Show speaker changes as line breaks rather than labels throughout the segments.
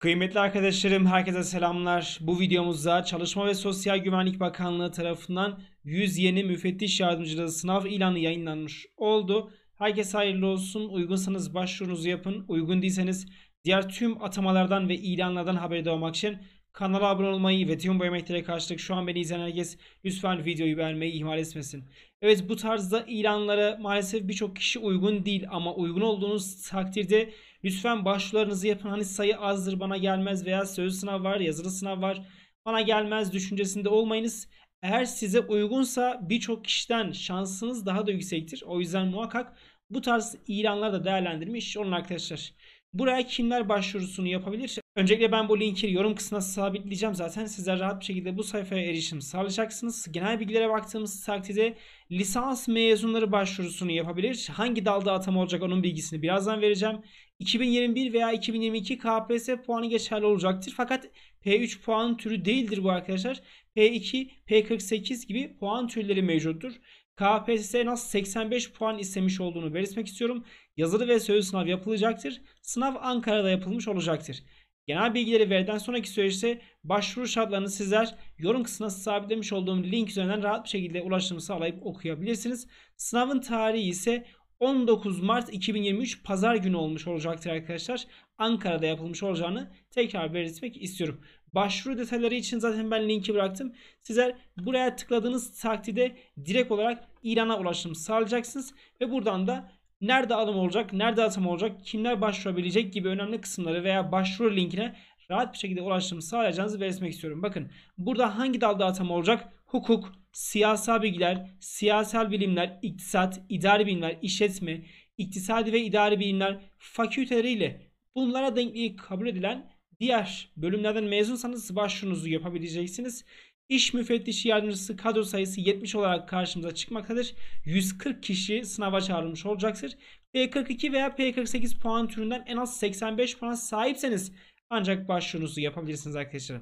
Kıymetli arkadaşlarım herkese selamlar. Bu videomuzda Çalışma ve Sosyal Güvenlik Bakanlığı tarafından 100 yeni müfettiş yardımcılığı sınav ilanı yayınlanmış oldu. Herkese hayırlı olsun. Uygunsanız başvurunuzu yapın. Uygun değilseniz diğer tüm atamalardan ve ilanlardan haberdar olmak için Kanala abone olmayı ve tüm bu emeklere karşılık şu an beni izleyen herkes lütfen videoyu beğenmeyi ihmal etmesin. Evet bu tarzda ilanlara maalesef birçok kişi uygun değil ama uygun olduğunuz takdirde lütfen başvurularınızı yapın. Hani sayı azdır bana gelmez veya sözlü sınav var yazılı sınav var bana gelmez düşüncesinde olmayınız. Eğer size uygunsa birçok kişiden şansınız daha da yüksektir. O yüzden muhakkak bu tarz ilanları da değerlendirmiş olun arkadaşlar. Buraya kimler başvurusunu yapabilir? Öncelikle ben bu linki yorum kısmına sabitleyeceğim. Zaten sizler rahat bir şekilde bu sayfaya erişim sağlayacaksınız. Genel bilgilere baktığımız takdirde lisans mezunları başvurusunu yapabilir. Hangi dalda atama olacak onun bilgisini birazdan vereceğim. 2021 veya 2022 KPSS puanı geçerli olacaktır. Fakat P3 puan türü değildir bu arkadaşlar. P2, P48 gibi puan türleri mevcuttur. KPSS nasıl 85 puan istemiş olduğunu belirtmek istiyorum. Yazılı ve sözlü sınav yapılacaktır. Sınav Ankara'da yapılmış olacaktır. Genel bilgileri verdikten sonraki süreçte başvuru şartlarını sizler yorum kısmına sabitlemiş olduğum link üzerinden rahat bir şekilde ulaşımı sağlayıp okuyabilirsiniz. Sınavın tarihi ise 19 Mart 2023 Pazar günü olmuş olacaktır arkadaşlar. Ankara'da yapılmış olacağını tekrar belirtmek istiyorum. Başvuru detayları için zaten ben linki bıraktım. Sizler buraya tıkladığınız takdirde direkt olarak ilana ulaşım sağlayacaksınız. Ve buradan da nerede alım olacak, nerede atım olacak, kimler başvurabilecek gibi önemli kısımları veya başvuru linkine rahat bir şekilde ulaştığımı sağlayacağınızı belirtmek istiyorum. Bakın burada hangi dalda atama olacak? Hukuk, siyasal bilgiler, siyasal bilimler, iktisat, idari bilimler, işletme, iktisadi ve idari bilimler fakülteleriyle bunlara denkliği kabul edilen diğer bölümlerden mezunsanız başvurunuzu yapabileceksiniz. İş müfettişi yardımcısı kadro sayısı 70 olarak karşımıza çıkmaktadır. 140 kişi sınava çağrılmış olacaktır. P42 veya P48 puan türünden en az 85 puan sahipseniz ancak başvurunuzu yapabilirsiniz arkadaşlar.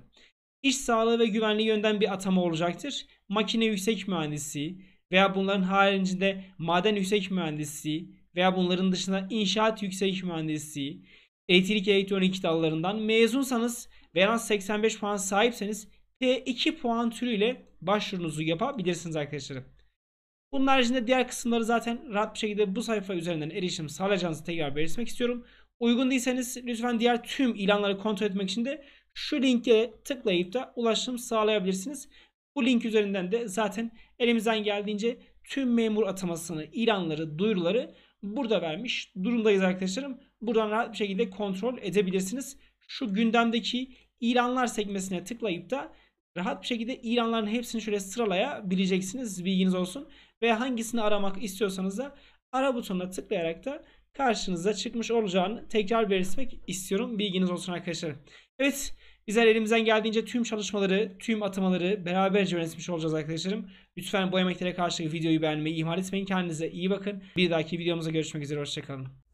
İş sağlığı ve güvenliği yönden bir atama olacaktır. Makine yüksek mühendisi veya bunların haricinde maden yüksek mühendisi veya bunların dışında inşaat yüksek mühendisi, elektrik elektronik dallarından mezunsanız veya 85 puan sahipseniz T2 puan türüyle başvurunuzu yapabilirsiniz arkadaşlarım. Bunun haricinde diğer kısımları zaten rahat bir şekilde bu sayfa üzerinden erişim sağlayacağınızı tekrar belirtmek istiyorum. Uygun değilseniz lütfen diğer tüm ilanları kontrol etmek için de şu linke tıklayıp da ulaşım sağlayabilirsiniz. Bu link üzerinden de zaten elimizden geldiğince tüm memur atamasını, ilanları, duyuruları burada vermiş durumdayız arkadaşlarım. Buradan rahat bir şekilde kontrol edebilirsiniz. Şu gündemdeki ilanlar sekmesine tıklayıp da Rahat bir şekilde ilanların hepsini şöyle sıralayabileceksiniz. Bilginiz olsun. Ve hangisini aramak istiyorsanız da ara butonuna tıklayarak da karşınıza çıkmış olacağını tekrar belirtmek istiyorum. Bilginiz olsun arkadaşlar. Evet bizler elimizden geldiğince tüm çalışmaları, tüm atamaları beraberce yönetmiş olacağız arkadaşlarım. Lütfen bu emeklere karşı videoyu beğenmeyi ihmal etmeyin. Kendinize iyi bakın. Bir dahaki videomuzda görüşmek üzere. Hoşçakalın.